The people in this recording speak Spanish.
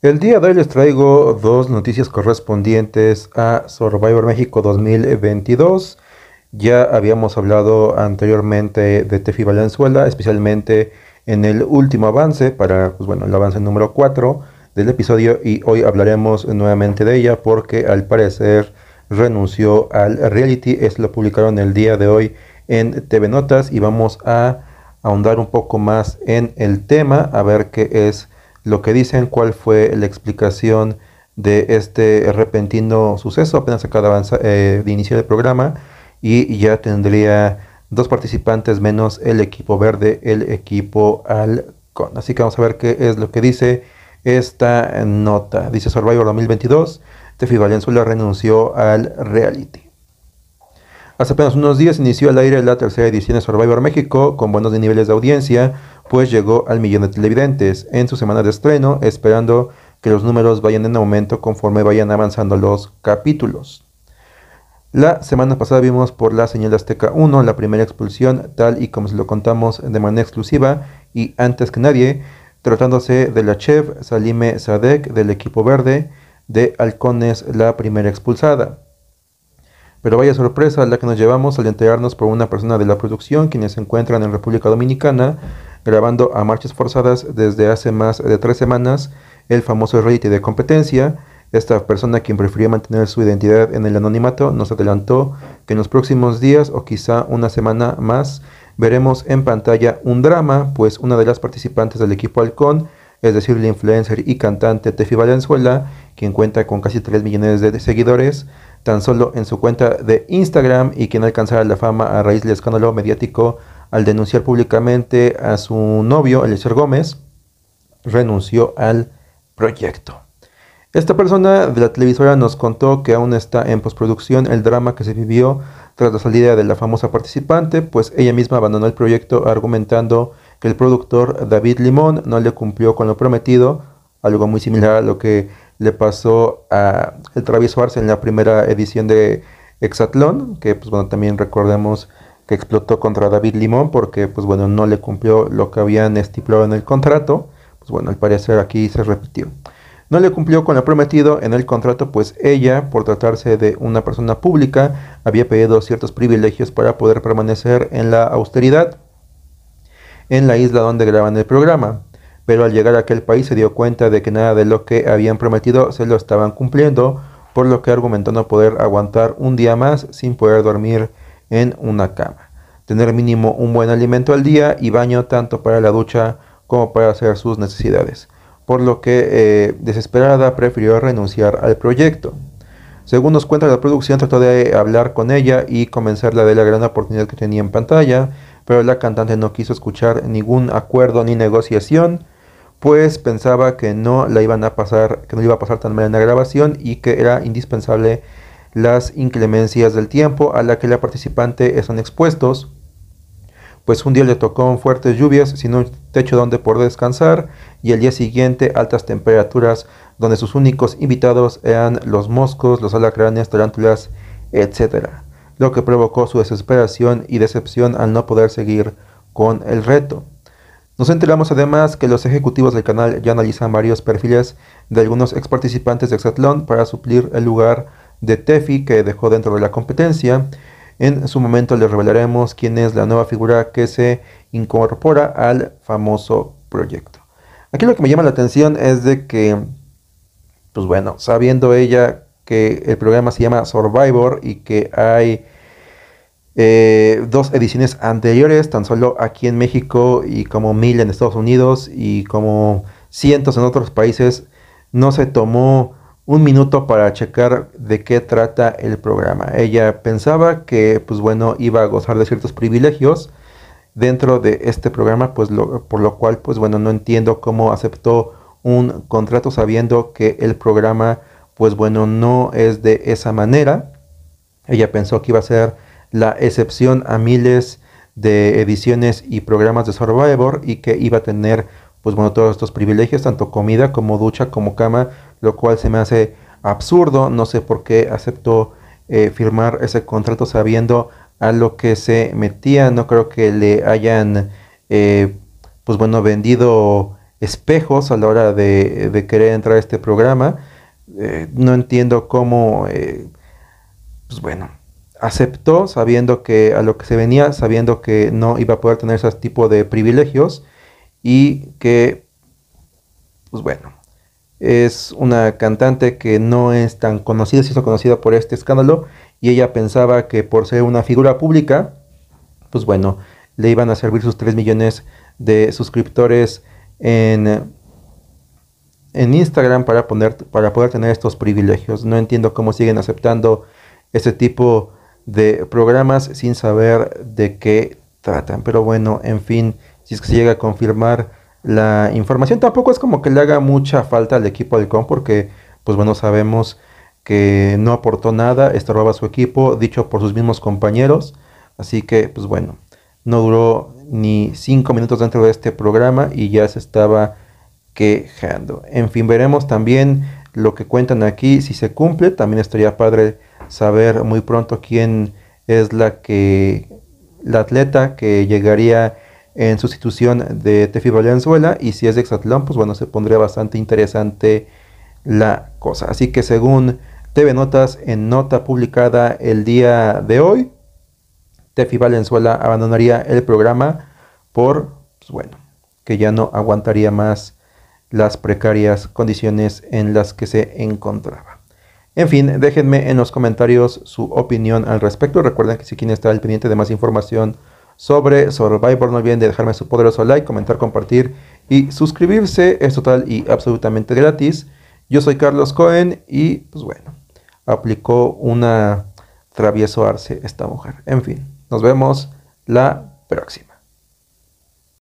El día de hoy les traigo dos noticias correspondientes a Survivor México 2022. Ya habíamos hablado anteriormente de Tefi Valenzuela, especialmente en el último avance, para pues bueno, el avance número 4 del episodio y hoy hablaremos nuevamente de ella porque al parecer renunció al reality, es lo publicaron el día de hoy en TV Notas y vamos a ahondar un poco más en el tema, a ver qué es lo que dicen, cuál fue la explicación de este repentino suceso. Apenas acaba eh, de inicio el programa y ya tendría dos participantes menos el equipo verde, el equipo halcón. Así que vamos a ver qué es lo que dice esta nota. Dice Survivor 2022, Tefi Valenzuela renunció al reality. Hace apenas unos días inició al aire la tercera edición de Survivor México con buenos niveles de audiencia, pues llegó al millón de televidentes en su semana de estreno, esperando que los números vayan en aumento conforme vayan avanzando los capítulos. La semana pasada vimos por la señal Azteca 1 la primera expulsión, tal y como se lo contamos de manera exclusiva y antes que nadie, tratándose de la chef Salime Sadek del equipo verde de Halcones, la primera expulsada. Pero vaya sorpresa la que nos llevamos al enterarnos por una persona de la producción, quienes se encuentran en República Dominicana, grabando a marchas forzadas desde hace más de tres semanas el famoso reality de competencia. Esta persona, quien prefirió mantener su identidad en el anonimato, nos adelantó que en los próximos días o quizá una semana más veremos en pantalla un drama, pues una de las participantes del equipo Halcón, es decir, la influencer y cantante Tefi Valenzuela, quien cuenta con casi 3 millones de seguidores, tan solo en su cuenta de Instagram y quien alcanzará la fama a raíz del escándalo mediático al denunciar públicamente a su novio, Eliezer Gómez, renunció al proyecto. Esta persona de la televisora nos contó que aún está en postproducción el drama que se vivió tras la salida de la famosa participante, pues ella misma abandonó el proyecto argumentando que el productor David Limón no le cumplió con lo prometido, algo muy similar a lo que le pasó a el Travis en la primera edición de Exatlón, que pues bueno, también recordemos que explotó contra David Limón porque pues bueno no le cumplió lo que habían estipulado en el contrato pues bueno al parecer aquí se repitió no le cumplió con lo prometido en el contrato pues ella por tratarse de una persona pública había pedido ciertos privilegios para poder permanecer en la austeridad en la isla donde graban el programa pero al llegar a aquel país se dio cuenta de que nada de lo que habían prometido se lo estaban cumpliendo por lo que argumentó no poder aguantar un día más sin poder dormir en una cama. Tener mínimo un buen alimento al día y baño tanto para la ducha como para hacer sus necesidades. Por lo que eh, desesperada prefirió renunciar al proyecto. Según nos cuenta la producción, trató de hablar con ella y convencerla de la gran oportunidad que tenía en pantalla, pero la cantante no quiso escuchar ningún acuerdo ni negociación, pues pensaba que no la iban a pasar, que no iba a pasar tan mal en la grabación y que era indispensable las inclemencias del tiempo a la que la participante están expuestos, pues un día le tocó fuertes lluvias sin un techo donde poder descansar y el día siguiente altas temperaturas donde sus únicos invitados eran los moscos, los alacranes, tarántulas, etc. Lo que provocó su desesperación y decepción al no poder seguir con el reto. Nos enteramos además que los ejecutivos del canal ya analizan varios perfiles de algunos ex participantes de Exatlón para suplir el lugar de Tefi que dejó dentro de la competencia. En su momento les revelaremos quién es la nueva figura que se incorpora al famoso proyecto. Aquí lo que me llama la atención es de que, pues bueno, sabiendo ella que el programa se llama Survivor y que hay eh, dos ediciones anteriores, tan solo aquí en México y como mil en Estados Unidos y como cientos en otros países, no se tomó un minuto para checar de qué trata el programa. Ella pensaba que, pues bueno, iba a gozar de ciertos privilegios dentro de este programa, pues por lo cual, pues bueno, no entiendo cómo aceptó un contrato sabiendo que el programa, pues bueno, no es de esa manera. Ella pensó que iba a ser la excepción a miles de ediciones y programas de Survivor y que iba a tener, pues bueno, todos estos privilegios, tanto comida como ducha, como cama, lo cual se me hace absurdo. No sé por qué aceptó eh, firmar ese contrato sabiendo a lo que se metía. No creo que le hayan, eh, pues bueno, vendido espejos a la hora de, querer entrar a este programa. Eh, no entiendo cómo, pues bueno, aceptó sabiendo que a lo que se venía, sabiendo que no iba a poder tener ese tipo de privilegios y que, pues bueno, es una cantante que no es tan conocida, sino conocida por este escándalo y ella pensaba que por ser una figura pública, pues bueno, le iban a servir sus 3 millones de suscriptores en, en Instagram para, poner, para poder tener estos privilegios. No entiendo cómo siguen aceptando este tipo de programas sin saber de qué tratan. Pero bueno, en fin, si es que se llega a confirmar la información. Tampoco es como que le haga mucha falta al equipo del CON porque, pues bueno, sabemos que no aportó nada, estorbaba su equipo, dicho por sus mismos compañeros. Así que, pues bueno, no duró ni cinco minutos dentro de este programa y ya se estaba quejando. En fin, veremos también lo que cuentan aquí, si se cumple. También estaría padre saber muy pronto quién es la que, la atleta que llegaría en sustitución de Tefi Valenzuela y si es de Exatlón, pues bueno, se pondría bastante interesante la cosa. Así que según TV Notas, en nota publicada el día de hoy, Tefi Valenzuela abandonaría el programa por, pues bueno, que ya no aguantaría más las precarias condiciones en las que se encontraba. En fin, déjenme en los comentarios su opinión al respecto. Recuerden que si quieren estar al pendiente de más información sobre, sobre No olviden de dejarme su poderoso like, comentar, compartir y suscribirse. Es total y absolutamente gratis. Yo soy Carlos Cohen y pues bueno, aplicó una travieso arce esta mujer. En fin, nos vemos la próxima.